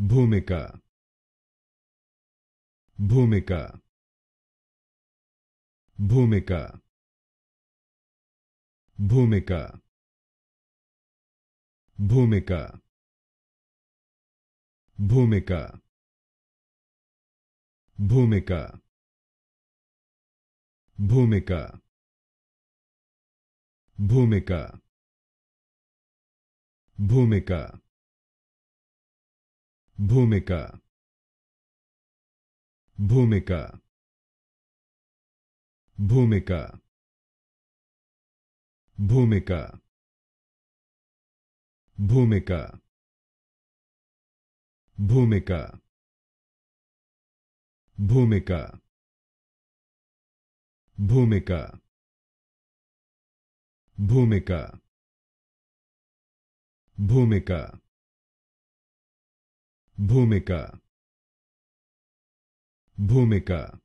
भूमिका भूमिका भूमिका भूमिका भूमिका भूमिका भूमिका भूमिका भूमिका भूमिका भूमिका भूमिका भूमिका भूमिका भूमिका भूमिका भूमिका भूमिका भूमिका भूमिका भूमिका भूमिका